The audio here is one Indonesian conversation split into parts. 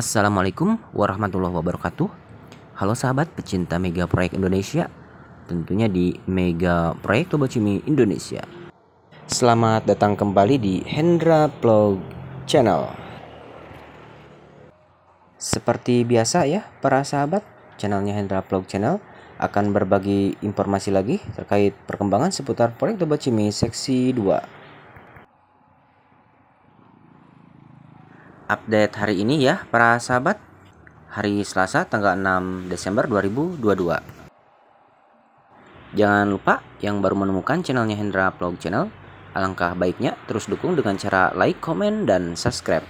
Assalamualaikum warahmatullahi wabarakatuh Halo sahabat pecinta Mega Proyek Indonesia Tentunya di Mega Proyek Toba Cimi Indonesia Selamat datang kembali di Hendra Vlog Channel Seperti biasa ya para sahabat Channelnya Hendra Vlog Channel akan berbagi informasi lagi terkait perkembangan seputar proyek Toba Cimi Seksi 2 update hari ini ya para sahabat. Hari Selasa tanggal 6 Desember 2022. Jangan lupa yang baru menemukan channelnya Hendra Vlog Channel, alangkah baiknya terus dukung dengan cara like, komen, dan subscribe.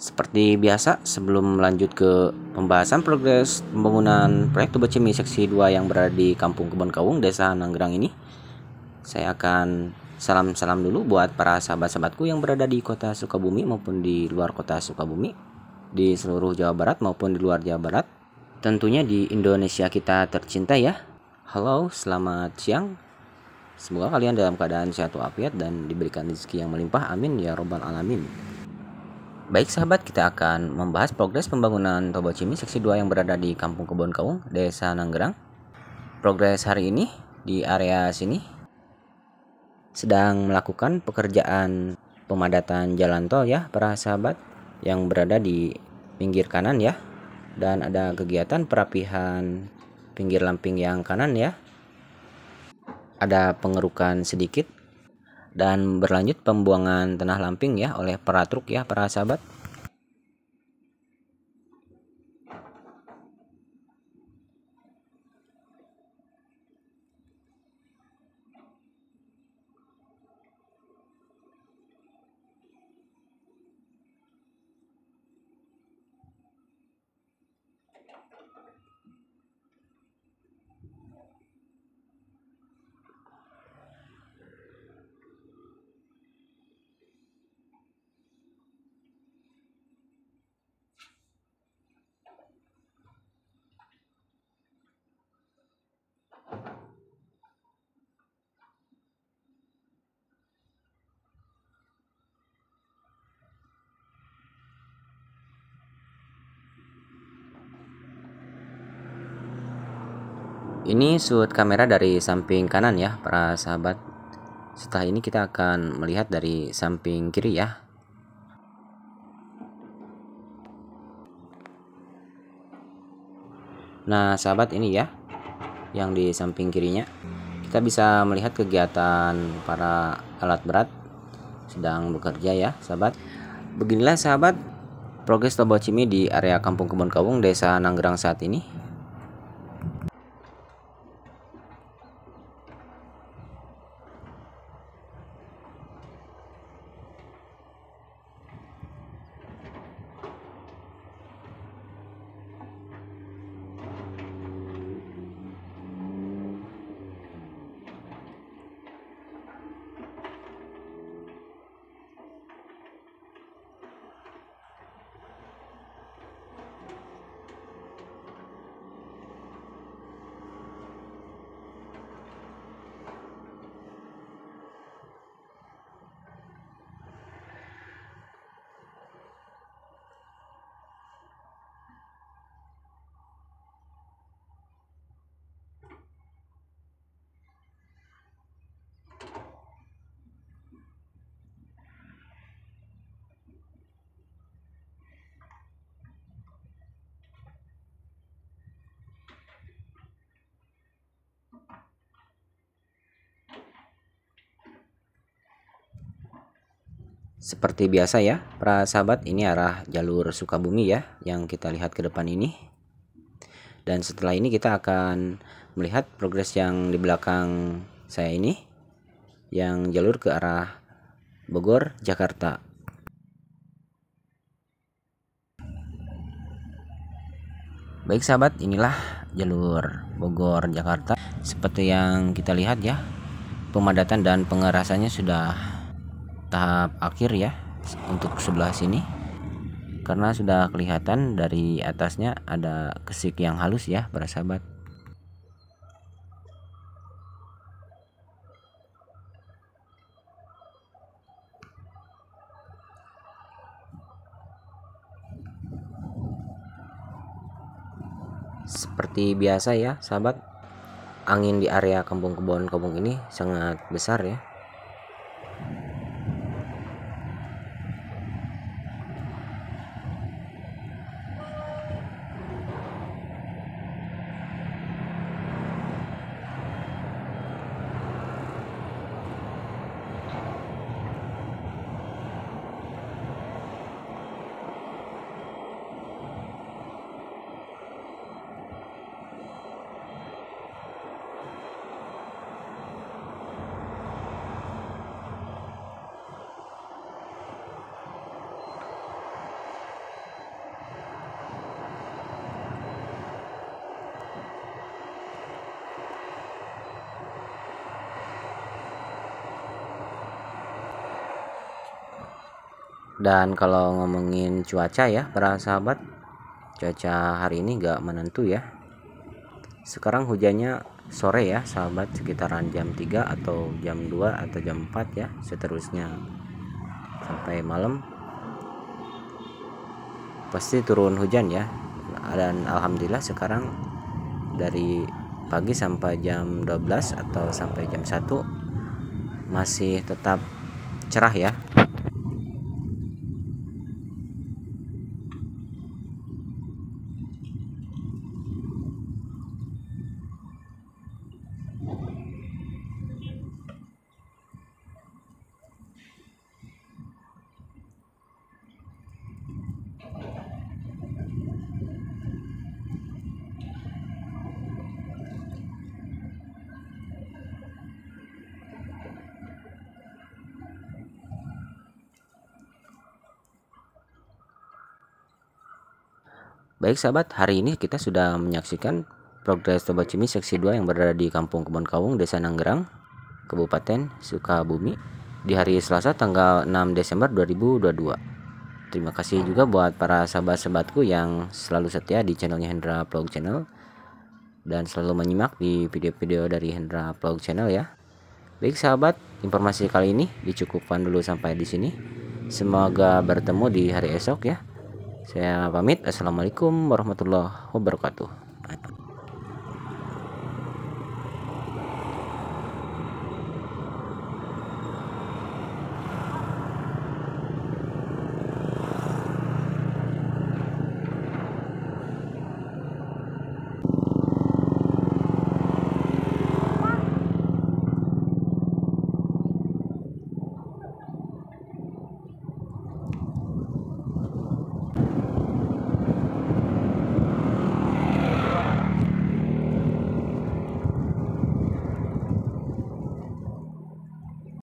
Seperti biasa, sebelum lanjut ke pembahasan progres pembangunan proyek Tuba Cimi Seksi 2 yang berada di Kampung Kebon Kawung, Desa Nanggerang ini, saya akan Salam-salam dulu buat para sahabat-sahabatku yang berada di kota Sukabumi maupun di luar kota Sukabumi, di seluruh Jawa Barat maupun di luar Jawa Barat, tentunya di Indonesia kita tercinta ya. Halo, selamat siang. Semoga kalian dalam keadaan sehat walafiat dan diberikan rezeki yang melimpah. Amin ya robbal alamin. Baik sahabat, kita akan membahas progres pembangunan Toba Cimi seksi 2 yang berada di Kampung Kebon Kaung, Desa Nanggerang. Progres hari ini di area sini sedang melakukan pekerjaan pemadatan jalan tol ya para sahabat yang berada di pinggir kanan ya dan ada kegiatan perapihan pinggir lamping yang kanan ya ada pengerukan sedikit dan berlanjut pembuangan tanah lamping ya oleh para truk ya para sahabat Ini sudut kamera dari samping kanan ya para sahabat. Setelah ini kita akan melihat dari samping kiri ya. Nah sahabat ini ya yang di samping kirinya kita bisa melihat kegiatan para alat berat sedang bekerja ya sahabat beginilah sahabat progres Toba Cimi di area Kampung Kebun Kawung Desa Nanggerang saat ini Seperti biasa ya, para sahabat, ini arah jalur Sukabumi ya yang kita lihat ke depan ini. Dan setelah ini kita akan melihat progres yang di belakang saya ini yang jalur ke arah Bogor, Jakarta. Baik sahabat, inilah jalur Bogor Jakarta. Seperti yang kita lihat ya, pemadatan dan pengerasannya sudah tahap akhir ya untuk sebelah sini karena sudah kelihatan dari atasnya ada kesik yang halus ya para sahabat seperti biasa ya sahabat angin di area kampung kebon kampung ini sangat besar ya dan kalau ngomongin cuaca ya para sahabat cuaca hari ini gak menentu ya sekarang hujannya sore ya sahabat sekitaran jam 3 atau jam 2 atau jam 4 ya seterusnya sampai malam pasti turun hujan ya dan alhamdulillah sekarang dari pagi sampai jam 12 atau sampai jam 1 masih tetap cerah ya Baik sahabat, hari ini kita sudah menyaksikan progres Toba Cimi seksi 2 yang berada di Kampung Kebon Kawung, Desa Nanggerang, Kabupaten Sukabumi di hari Selasa tanggal 6 Desember 2022. Terima kasih juga buat para sahabat-sahabatku yang selalu setia di channelnya Hendra Vlog Channel dan selalu menyimak di video-video dari Hendra Vlog Channel ya. Baik sahabat, informasi kali ini dicukupkan dulu sampai di sini. Semoga bertemu di hari esok ya. Saya pamit. Assalamualaikum warahmatullahi wabarakatuh.